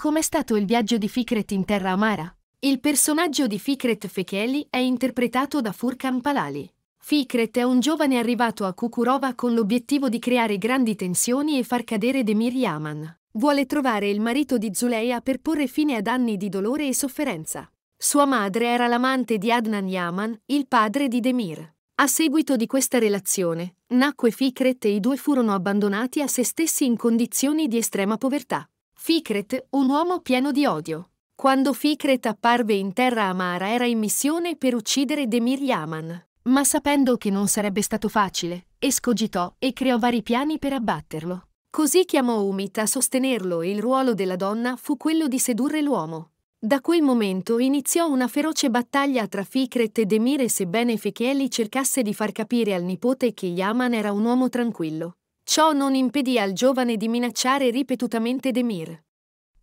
Com'è stato il viaggio di Fikret in terra amara? Il personaggio di Fikret Fekeli è interpretato da Furkan Palali. Fikret è un giovane arrivato a Kukurova con l'obiettivo di creare grandi tensioni e far cadere Demir Yaman. Vuole trovare il marito di Zuleia per porre fine ad anni di dolore e sofferenza. Sua madre era l'amante di Adnan Yaman, il padre di Demir. A seguito di questa relazione, nacque Fikret e i due furono abbandonati a se stessi in condizioni di estrema povertà. Fikret, un uomo pieno di odio. Quando Fikret apparve in terra amara era in missione per uccidere Demir Yaman. Ma sapendo che non sarebbe stato facile, escogitò e creò vari piani per abbatterlo. Così chiamò Umit a sostenerlo e il ruolo della donna fu quello di sedurre l'uomo. Da quel momento iniziò una feroce battaglia tra Fikret e Demir e sebbene Fekeli cercasse di far capire al nipote che Yaman era un uomo tranquillo, Ciò non impedì al giovane di minacciare ripetutamente Demir.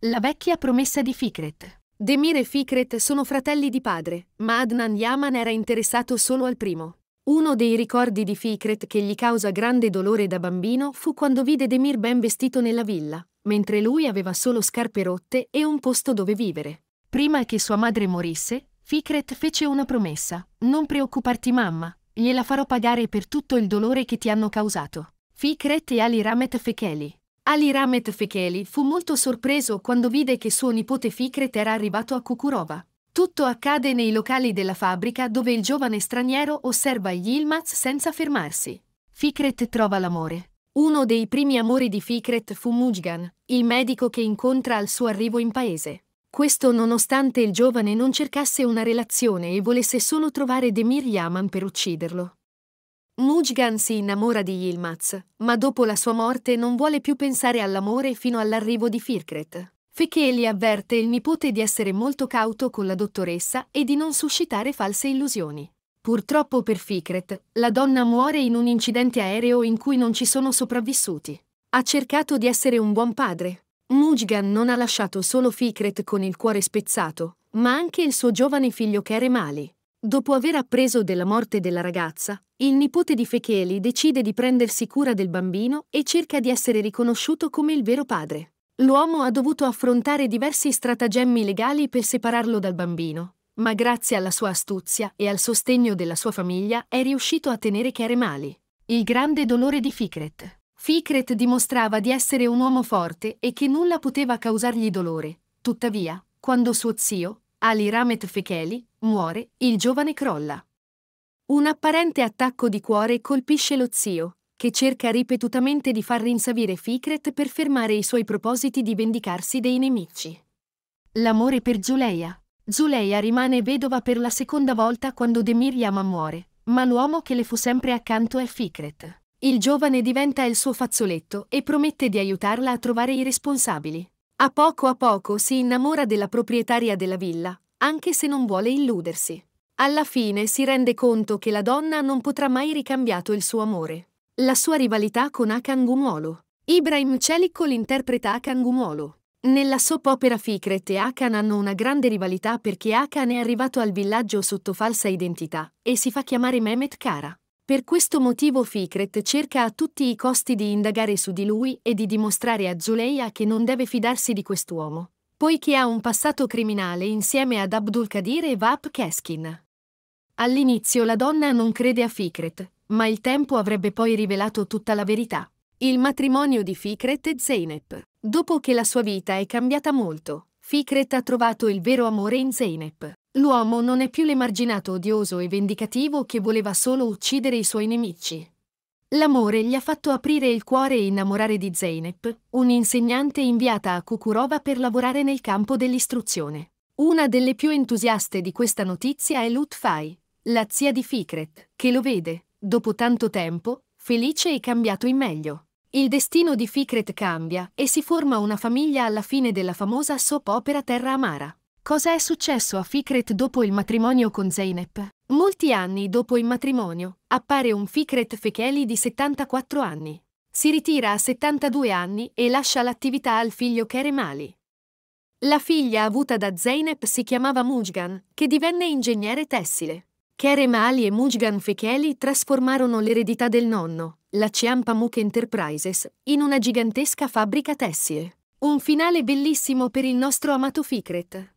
La vecchia promessa di Fikret. Demir e Fikret sono fratelli di padre, ma Adnan Yaman era interessato solo al primo. Uno dei ricordi di Fikret che gli causa grande dolore da bambino fu quando vide Demir ben vestito nella villa, mentre lui aveva solo scarpe rotte e un posto dove vivere. Prima che sua madre morisse, Fikret fece una promessa. Non preoccuparti mamma, gliela farò pagare per tutto il dolore che ti hanno causato. Fikret e Ali Ramet Fekeli. Ali Ramet Fekeli fu molto sorpreso quando vide che suo nipote Fikret era arrivato a Kukurova. Tutto accade nei locali della fabbrica dove il giovane straniero osserva gli Yilmaz senza fermarsi. Fikret trova l'amore. Uno dei primi amori di Fikret fu Mujgan, il medico che incontra al suo arrivo in paese. Questo nonostante il giovane non cercasse una relazione e volesse solo trovare Demir Yaman per ucciderlo. Mujgan si innamora di Yilmaz, ma dopo la sua morte non vuole più pensare all'amore fino all'arrivo di Firkret. Fekeli avverte il nipote di essere molto cauto con la dottoressa e di non suscitare false illusioni. Purtroppo per Fikret, la donna muore in un incidente aereo in cui non ci sono sopravvissuti. Ha cercato di essere un buon padre. Mujgan non ha lasciato solo Fikret con il cuore spezzato, ma anche il suo giovane figlio Keremali. Dopo aver appreso della morte della ragazza, il nipote di Fecheli decide di prendersi cura del bambino e cerca di essere riconosciuto come il vero padre. L'uomo ha dovuto affrontare diversi stratagemmi legali per separarlo dal bambino, ma grazie alla sua astuzia e al sostegno della sua famiglia è riuscito a tenere Care Mali. Il grande dolore di Fikret. Fikret dimostrava di essere un uomo forte e che nulla poteva causargli dolore. Tuttavia, quando suo zio, Ali Ramet Fekeli, Muore, il giovane crolla. Un apparente attacco di cuore colpisce lo zio, che cerca ripetutamente di far rinsavire Fikret per fermare i suoi propositi di vendicarsi dei nemici. L'amore per Giuleia. Giuleia rimane vedova per la seconda volta quando Demir Yama muore, ma l'uomo che le fu sempre accanto è Fikret. Il giovane diventa il suo fazzoletto e promette di aiutarla a trovare i responsabili. A poco a poco si innamora della proprietaria della villa, anche se non vuole illudersi. Alla fine si rende conto che la donna non potrà mai ricambiato il suo amore. La sua rivalità con Akan Gumuolo. Ibrahim Celicol l'interpreta Akan Gumuolo. Nella soap opera Fikret e Akan hanno una grande rivalità perché Akan è arrivato al villaggio sotto falsa identità e si fa chiamare Mehmet Kara. Per questo motivo Fikret cerca a tutti i costi di indagare su di lui e di dimostrare a Zuleia che non deve fidarsi di quest'uomo poiché ha un passato criminale insieme ad Abdulkadir e Vap Keskin. All'inizio la donna non crede a Fikret, ma il tempo avrebbe poi rivelato tutta la verità. Il matrimonio di Fikret e Zeynep. Dopo che la sua vita è cambiata molto, Fikret ha trovato il vero amore in Zeynep. L'uomo non è più l'emarginato odioso e vendicativo che voleva solo uccidere i suoi nemici. L'amore gli ha fatto aprire il cuore e innamorare di Zeynep, un'insegnante inviata a Kukurova per lavorare nel campo dell'istruzione. Una delle più entusiaste di questa notizia è Lutfai, la zia di Fikret, che lo vede, dopo tanto tempo, felice e cambiato in meglio. Il destino di Fikret cambia e si forma una famiglia alla fine della famosa soap opera Terra Amara. Cosa è successo a Fikret dopo il matrimonio con Zeynep? Molti anni dopo il matrimonio, appare un Fikret Fekeli di 74 anni. Si ritira a 72 anni e lascia l'attività al figlio Keremali. La figlia avuta da Zeynep si chiamava Mujgan, che divenne ingegnere tessile. Keremali e Mujgan Fekeli trasformarono l'eredità del nonno, la Ciampamuk Enterprises, in una gigantesca fabbrica tessile. Un finale bellissimo per il nostro amato Fikret.